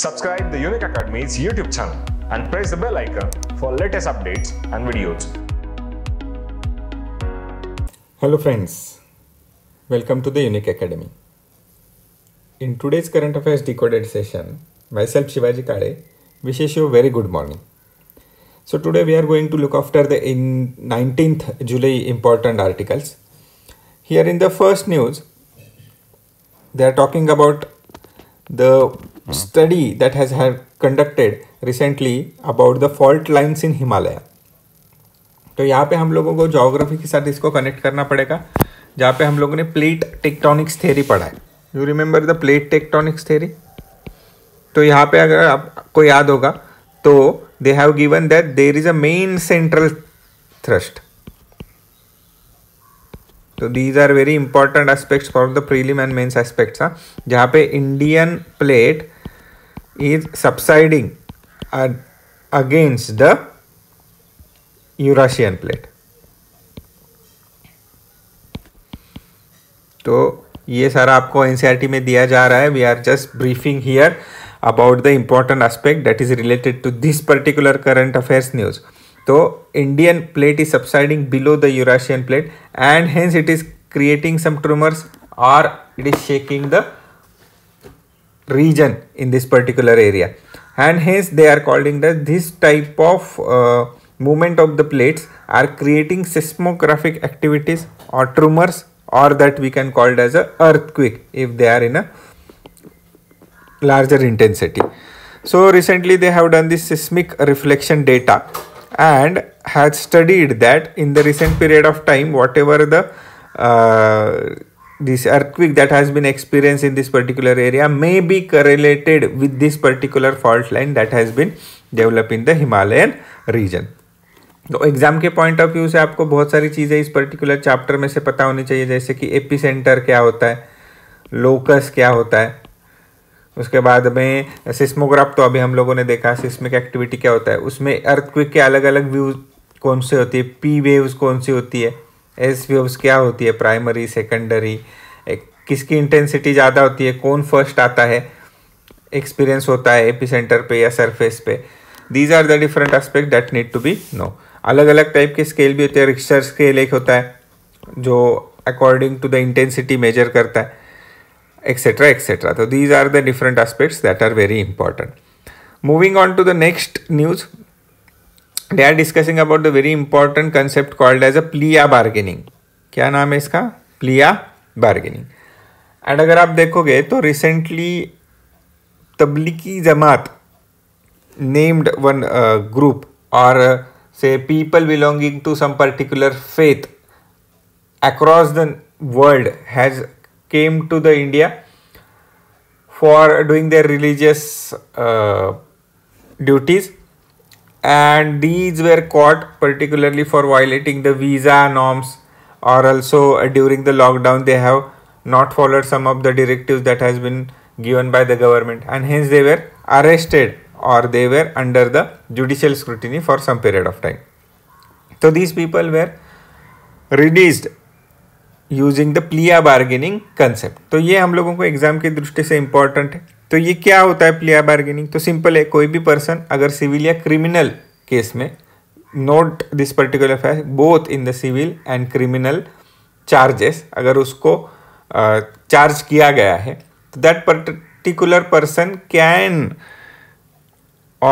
Subscribe the Unique Academy's YouTube channel and press the bell icon for latest updates and videos. Hello friends, welcome to the Unique Academy. In today's current affairs decoded session, myself Shivaji Kale wishes you a very good morning. So today we are going to look after the 19th July important articles. Here in the first news, they are talking about the study that has have conducted recently about the fault lines in Himalaya. तो यहाँ पे हम लोगों को geography के साथ इसको connect करना पड़ेगा जहाँ पे हम लोगों ने प्लेट टेक्टोनिक्स थ्योरी पढ़ा है you remember the plate tectonics theory तो यहाँ पे अगर आपको याद होगा तो they have given that there is a main central thrust तो these are very important aspects for the prelim and mains aspects हाँ जहाँ पे Indian plate is subsiding against the Eurasian plate. तो ये सारा आपको एन e में दिया जा रहा है we are just briefing here about the important aspect that is related to this particular current affairs news तो Indian plate is subsiding below the Eurasian plate and hence it is creating some tremors और it is shaking the region in this particular area and hence they are calling that this type of uh, movement of the plates are creating seismographic activities or tremors or that we can call it as a earthquake if they are in a larger intensity. So recently they have done this seismic reflection data and has studied that in the recent period of time whatever the uh, this earthquake that has been experienced in this particular area may be correlated with this particular fault line that has been developed in the Himalayan region. तो exam के point of view से आपको बहुत सारी चीज़ें इस particular chapter में से पता होनी चाहिए जैसे कि एपी सेंटर क्या होता है लोकस क्या होता है उसके बाद में सिस्मोग्राफ तो अभी हम लोगों ने देखा सिस्मिक एक्टिविटी क्या होता है उसमें अर्थक्विक के अलग अलग व्यूज कौन से होती है पी वेव्स कौन सी होती है एस वेव्स क्या होती है प्राइमरी सेकेंडरी किसकी इंटेंसिटी ज़्यादा होती है कौन फर्स्ट आता है एक्सपीरियंस होता है सेंटर पे या सरफेस पे these are the different aspect that need to be know अलग अलग टाइप के स्केल भी होते हैं रिक्शर स्केल एक होता है जो according to the intensity measure करता है एक्सेट्रा एक्सेट्रा तो these are the different aspects that are very important moving on to the next news they are discussing about the very important concept called as a plea bargaining क्या नाम है इसका plea bargaining and अगर आप देखोगे तो recently Tablighi Jamaat named one group और से people belonging to some particular faith across the world has came to the India for doing their religious duties and these were caught particularly for violating the visa norms or also uh, during the lockdown they have not followed some of the directives that has been given by the government and hence they were arrested or they were under the judicial scrutiny for some period of time so these people were released using the plea bargaining concept. So ये हम लोगों को exam की is से important. तो ये क्या होता है प्लिया बार्गेनिंग तो सिंपल है कोई भी पर्सन अगर सिविल या क्रिमिनल केस में note this particular face both in the civil and criminal charges अगर उसको चार्ज uh, किया गया है तो दैट पर्टिकुलर पर्सन कैन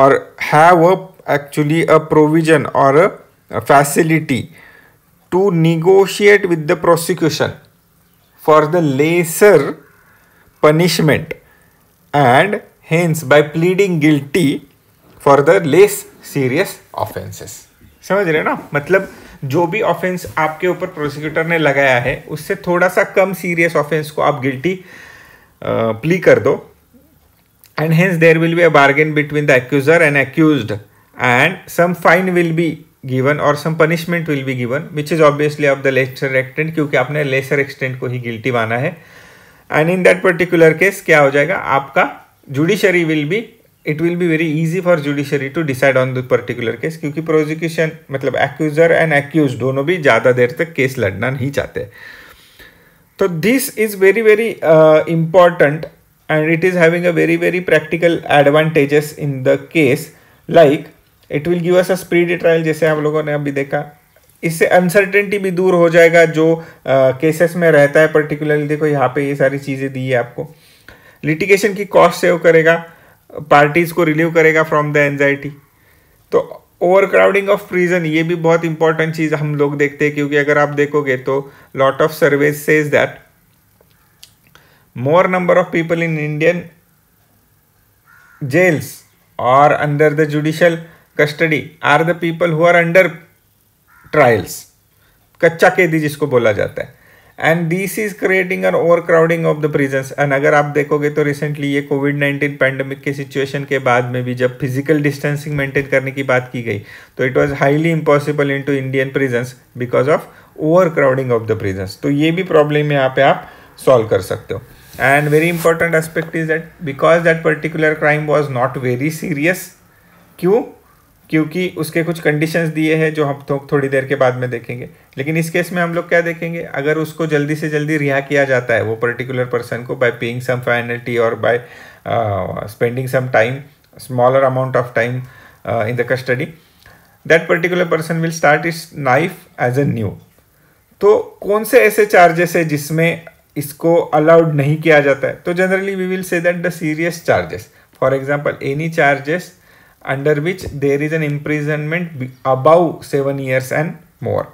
और have a actually a provision और a facility to to negotiate the prosecution for the lesser punishment and hence by pleading guilty for the less serious offenses समझ रहे ना मतलब जो भी ऑफेंस आपके ऊपर प्रोसिक्यूटर ने लगाया है उससे थोड़ा सा कम सीरियस ऑफेंस को आप गिल्टी प्ली कर दो and hence there will be a bargain between the accuser and accused and some fine will be given और some punishment will be given which is obviously of the lesser extent क्योंकि आपने lesser extent को ही guilty माना है and in that particular case क्या हो जाएगा आपका judiciary will be it will be very easy for judiciary to decide on the particular case क्योंकि प्रोजिक्यूशन मतलब एक्यूजर एंड एक्यूज दोनों भी ज़्यादा देर तक केस लड़ना नहीं चाहते तो this is very very important and it is having a very very practical advantages in the case like it will give us a speedy trial जैसे हम लोगों ने अभी देखा इससे अनसर्टेनिटी भी दूर हो जाएगा जो केसेस में रहता है पर्टिकुलरली देखो यहाँ पे ये सारी चीज़ें दी है आपको लिटिगेशन की कॉस्ट सेव करेगा पार्टीज़ को रिलीव करेगा फ्रॉम द एनजाइटी तो ओवर क्राउडिंग ऑफ प्रिजन ये भी बहुत इंपॉर्टेंट चीज़ हम लोग देखते हैं क्योंकि अगर आप देखोगे तो lot of surveys says that more number of people in Indian jails और under the judicial custody are the people who are under trials कच्चा कैदी जिसको बोला जाता है and this is creating an overcrowding of the prisons एंड अगर आप देखोगे तो रिसेंटली ये कोविड नाइन्टीन पैंडमिक के सिचुएशन के बाद में भी जब फिजिकल डिस्टेंसिंग मेंटेन करने की बात की गई तो it was highly impossible in to Indian prisons because of overcrowding of the prisons तो ये भी प्रॉब्लम यहाँ पे आप सॉल्व कर सकते हो and very important aspect is that because that particular crime was not very serious क्यों क्योंकि उसके कुछ कंडीशंस दिए हैं जो हम तो थोड़ी देर के बाद में देखेंगे लेकिन इस केस में हम लोग क्या देखेंगे अगर उसको जल्दी से जल्दी रिहा किया जाता है वो पर्टिकुलर पर्सन को बाय पेइंग सम फाइनल्टी और by spending some time smaller amount of time in the custody that particular person will start its life as a new तो कौन से ऐसे चार्जेस है जिसमें इसको अलाउड नहीं किया जाता है तो generally we will say that the serious charges for example any charges under which there is an imprisonment above seven years and more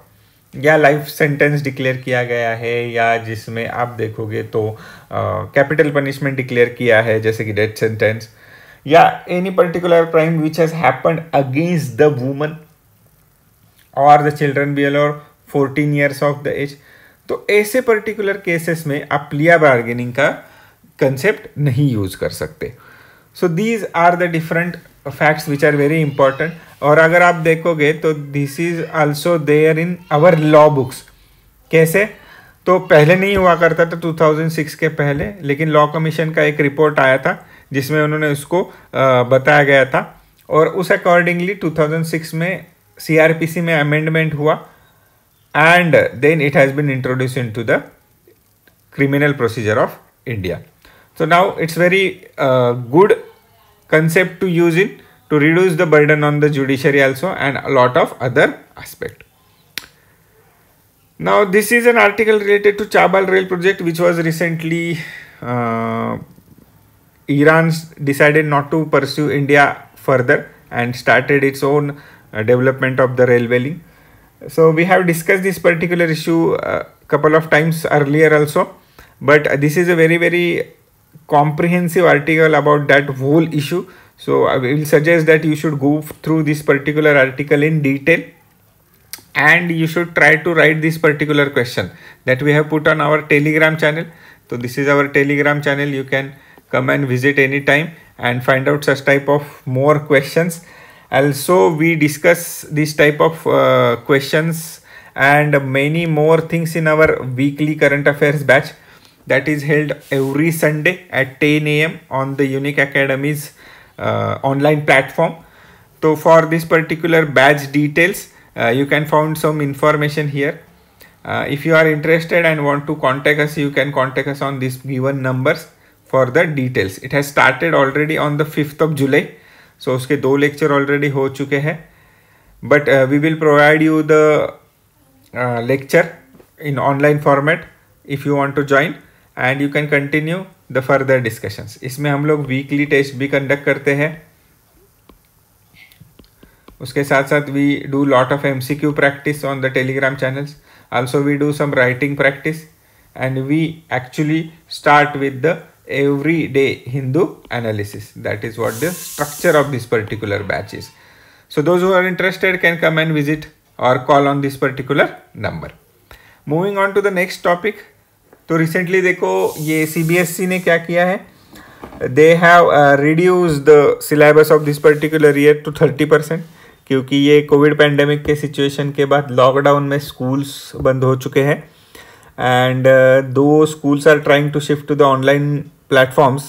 या लाइफ सेंटेंस डिक्लेयर किया गया है या जिसमें आप देखोगे तो कैपिटल पनिशमेंट डिक्लेयर किया है जैसे कि डेथ सेंटेंस या any particular crime which has happened against the woman और the children be below fourteen years of the age तो ऐसे पर्टिकुलर केसेस में आप प्लिया बार्गेनिंग का कंसेप्ट नहीं यूज़ कर सकते so these are the different facts which are very important और अगर आप देखोगे तो this is also there in our law books कैसे तो पहले नहीं हुआ करता था 2006 के पहले लेकिन लॉ कमीशन का एक रिपोर्ट आया था जिसमें उन्होंने उसको बताया गया था और उस अकॉर्डिंगली 2006 में सीआरपीसी में अमेंडमेंट हुआ and then it has been introduce in to the criminal procedure of India तो now it's very good concept to use in to reduce the burden on the judiciary also and a lot of other aspect. Now this is an article related to Chabal rail project which was recently uh, Iran's decided not to pursue India further and started its own uh, development of the railway link. So we have discussed this particular issue a uh, couple of times earlier also but this is a very very comprehensive article about that whole issue. So I will suggest that you should go through this particular article in detail and you should try to write this particular question that we have put on our telegram channel. So this is our telegram channel. You can come and visit anytime and find out such type of more questions. Also, we discuss this type of uh, questions and many more things in our weekly current affairs batch. that is held every Sunday at 10 a.m. on the Unique Academy's uh, online platform. So for this particular badge details, uh, you can find some information here. Uh, if you are interested and want to contact us, you can contact us on this given numbers for the details. It has started already on the 5th of July. So uske do lecture already ho chuke hai but uh, we will provide you the uh, lecture in online format if you want to join uh, And you can continue the further discussions. इसमें हम लोग weekly test भी conduct. करते हैं उसके साथ lot of MCQ practice on the Telegram channels. Also, we do some writing practice. and we actually start with the everyday Hindu analysis. That is what the structure of this particular batch is. So those who are interested can come and visit or call on this particular number. Moving on to the next topic, तो recently देखो ये C e ने क्या किया है they have reduce the syllabus of this particular year to thirty percent क्योंकि ये Covid pandemic के सिचुएशन के बाद लॉकडाउन में स्कूल्स बंद हो चुके हैं एंड uh, दो schools are trying to shift to the online platforms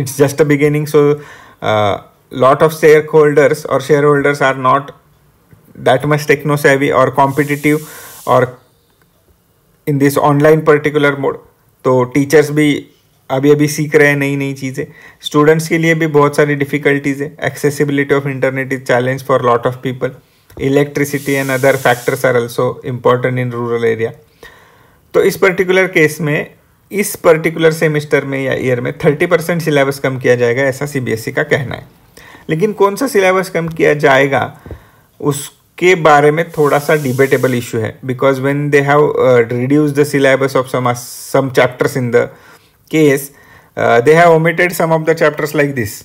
it's just a beginning so lot of shareholders और shareholders are not that techno savvy और कॉम्पिटिटिव और in this online particular mode तो teachers भी अभी अभी सीख रहे हैं नई नई चीज़ें स्टूडेंट्स के लिए भी बहुत सारी डिफ़िकल्टीज़ है accessibility of internet is challenge for lot of people electricity and other factors are also important in rural area तो इस पर्टिकुलर केस में इस पर्टिकुलर सेमेस्टर में या ईयर में थर्टी परसेंट सिलेबस कम किया जाएगा ऐसा ई e का कहना है लेकिन कौन सा सिलेबस कम किया जाएगा उस के बारे में थोड़ा सा डिबेटेबल इशू है because when they have reduce the syllabus of some some chapters in the case they have omitted some of the chapters like this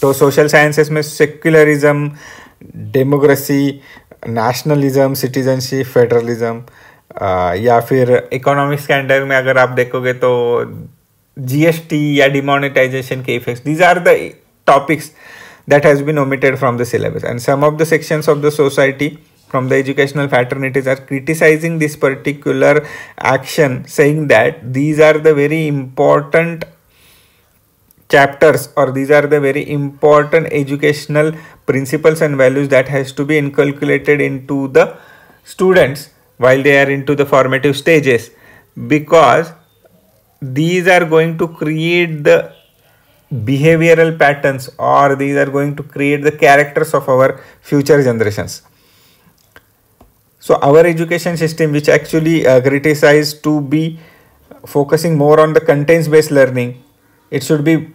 तो सोशल साइंसेस में secularism democracy nationalism citizenship federalism या फिर economics के under में अगर आप देखोगे तो जीएसटी या डिमोनेटाइजेशन के effects these are the topics that has been omitted from the syllabus and some of the sections of the society from the educational fraternities are criticizing this particular action saying that these are the very important chapters or these are the very important educational principles and values that has to be inculcated into the students while they are into the formative stages because these are going to create the behavioral patterns or these are going to create the characters of our future generations so our education system which actually uh, criticized to be focusing more on the contents based learning it should be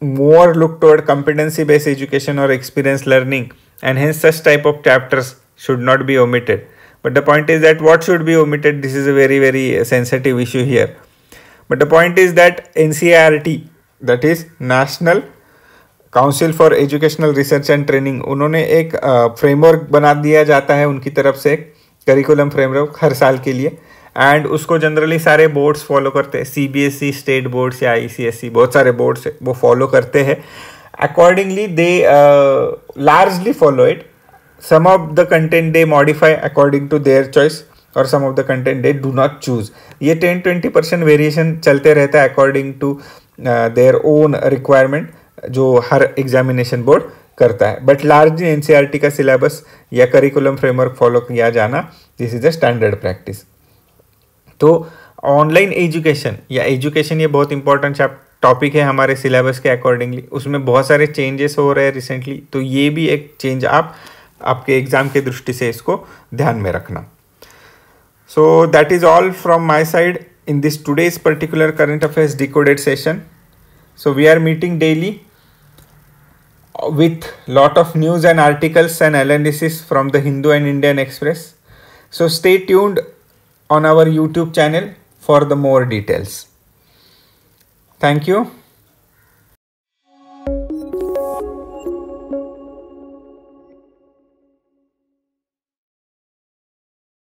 more look toward competency based education or experience learning and hence such type of chapters should not be omitted but the point is that what should be omitted this is a very very sensitive issue here but the point is that ncrt that is national council for educational research and training उन्होंने एक framework बना दिया जाता है उनकी तरफ से curriculum framework हर साल के लिए एंड उसको जनरली सारे बोर्ड्स फॉलो करते हैं C B S E state boards या आई सी एस ई बहुत सारे बोर्ड्स वो फॉलो करते हैं accordingly they largely follow it some of the content they modify according to their choice और some of the content they do not choose ये ten twenty percent variation चलते रहता है according to their own requirement जो हर examination board करता है but largely एन का सिलेबस या करिकुलम फ्रेमवर्क फॉलो किया जाना this is a standard practice तो ऑनलाइन एजुकेशन या एजुकेशन ये बहुत इंपॉर्टेंट टॉपिक है हमारे सिलेबस के अकॉर्डिंगली उसमें बहुत सारे चेंजेस हो रहे हैं रिसेंटली तो ये भी एक चेंज आप आपके एग्ज़ाम के दृष्टि से इसको ध्यान में रखना so that is all from my side in this today's particular current affairs decoded session. So we are meeting daily with lot of news and articles and analysis from the Hindu and Indian Express. So stay tuned on our YouTube channel for the more details. Thank you.